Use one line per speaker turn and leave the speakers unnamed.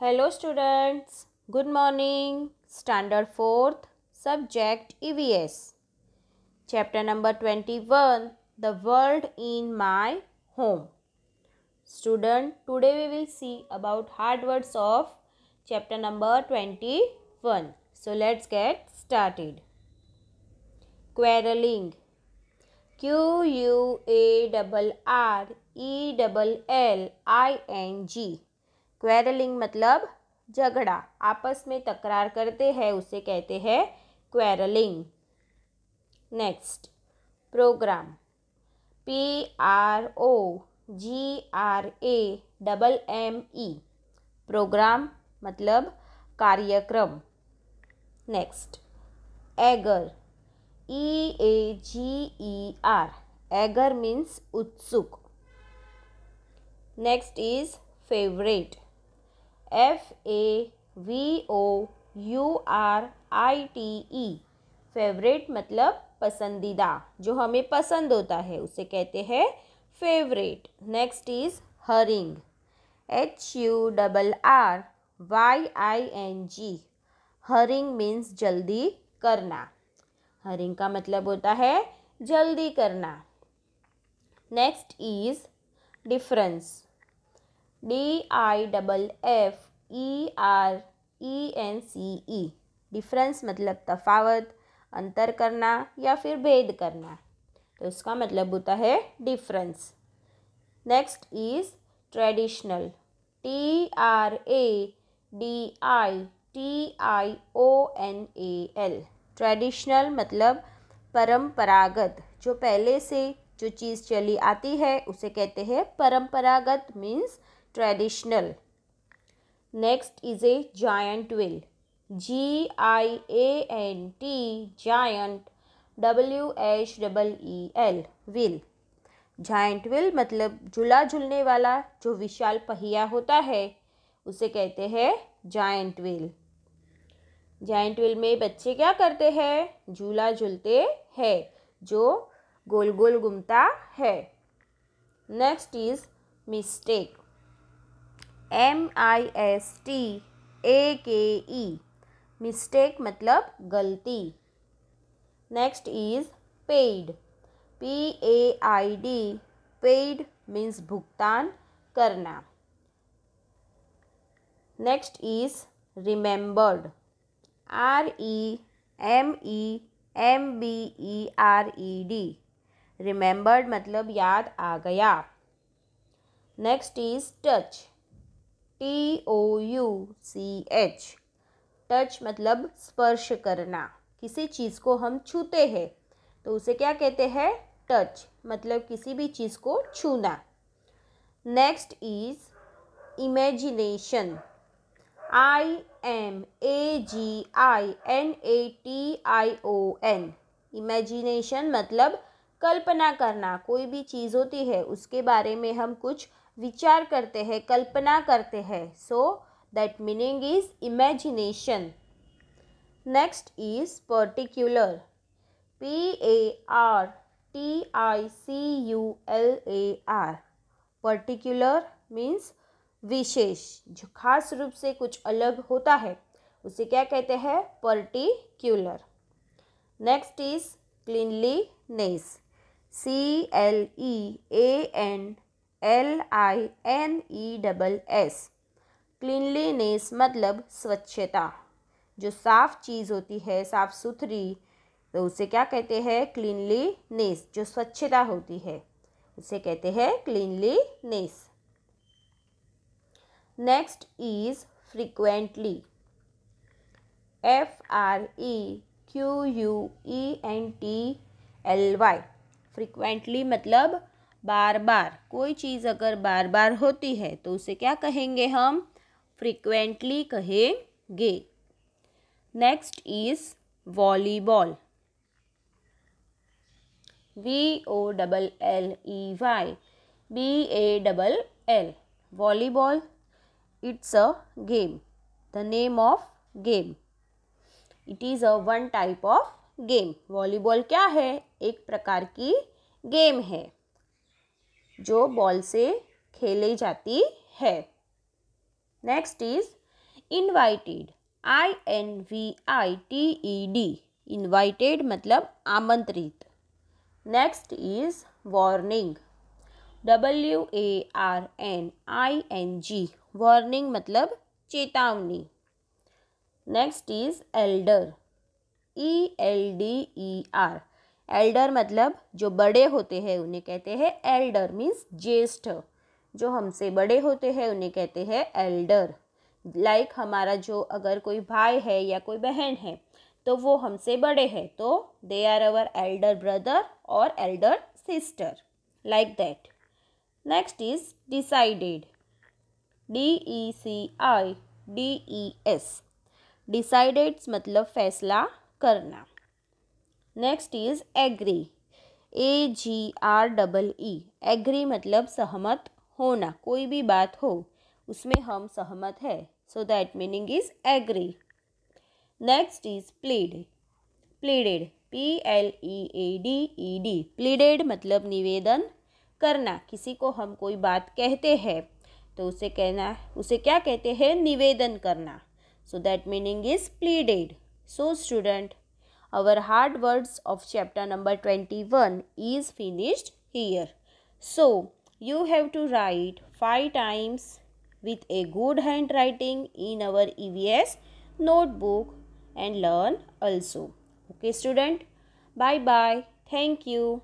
Hello students, good morning. Standard 4th, subject EVS. Chapter number 21, The World in My Home. Student, today we will see about hard words of chapter number 21. So let's get started. Quarreling. Q U A R R E L L I N G quarrelling मतलब झगड़ा आपस में तकरार करते हैं उसे कहते हैं quarrelling next program P R O G R A double M E e। Program मतलब कार्यक्रम next eager E A G E R eager means उत्सुक next is favourite F A V O U R I T E favourite मतलब पसंदीदा जो हमें पसंद होता है उसे कहते हैं favourite next is hurrying H U double R Y I N G hurrying means जल्दी करना हरिंग का मतलब होता है जल्दी करना next is difference D I double F E R E N C E difference मतलब तफावत अंतर करना या फिर भेद करना तो इसका मतलब होता है difference next is traditional T R A D I T I O N A L traditional मतलब परंपरागत जो पहले से जो चीज़ चली आती है उसे कहते हैं परंपरागत means traditional. Next is a giant whale. G I A N T giant W H E E L whale. Giant wheel मतलब झूला झूलने वाला जो विशाल पहिया होता है उसे कहते हैं जाइंट विल जाइंट व्हील में बच्चे क्या करते हैं झूला झूलते हैं जो गोल गोल घूमता है next is mistake M I S T A K E mistake मतलब गलती next is paid P A I D paid means भुगतान करना next is remembered R E M E M B E R E D remembered मतलब याद आ गया next is touch T O U C H touch मतलब स्पर्श करना किसी चीज़ को हम छूते हैं तो उसे क्या कहते हैं टच मतलब किसी भी चीज़ को छूना next is imagination I M A G I N A T I O N imagination मतलब कल्पना करना कोई भी चीज़ होती है उसके बारे में हम कुछ विचार करते हैं कल्पना करते हैं so that meaning is imagination next is particular P A R T I C U L A R particular means विशेष जो खास रूप से कुछ अलग होता है उसे क्या कहते हैं particular next is cleanliness C L E A N L I N E double S cleanliness मतलब स्वच्छता जो साफ़ चीज़ होती है साफ़ सुथरी तो उसे क्या कहते हैं क्लिनलीनेस जो स्वच्छता होती है उसे कहते हैं cleanliness next is frequently F R E Q U E N T L Y frequently मतलब बार बार कोई चीज़ अगर बार बार होती है तो उसे क्या कहेंगे हम फ्रिक्वेंटली कहेंगे next is volleyball V O double L E Y B A double L volleyball it's a game the name of game it is a one type of game volleyball क्या है एक प्रकार की गेम है जो ball से खेले जाती है next is invited I N V I T E D invited मतलब आमंत्रित next is warning W A R N I N G warning मतलब चेतावनी next is elder E L D E R elder मतलब जो बड़े होते हैं उन्हें कहते हैं एल्डर मीन्स ज्येष्ठ जो हमसे बड़े होते हैं उन्हें कहते हैं एल्डर लाइक हमारा जो अगर कोई भाई है या कोई बहन है तो वो हमसे बड़े हैं तो they are our elder brother और elder sister like that next is decided D E C I D E S decided मतलब फैसला करना next is agree A G R double E agree मतलब सहमत होना कोई भी बात हो उसमें हम सहमत है so that meaning is agree next is plead pleaded P L E A D E D pleaded मतलब निवेदन करना किसी को हम कोई बात कहते हैं तो उसे कहना उसे क्या कहते हैं निवेदन करना so that meaning is pleaded so student Our hard words of chapter number 21 is finished here. So, you have to write 5 times with a good handwriting in our EVS notebook and learn also. Okay student, bye bye. Thank you.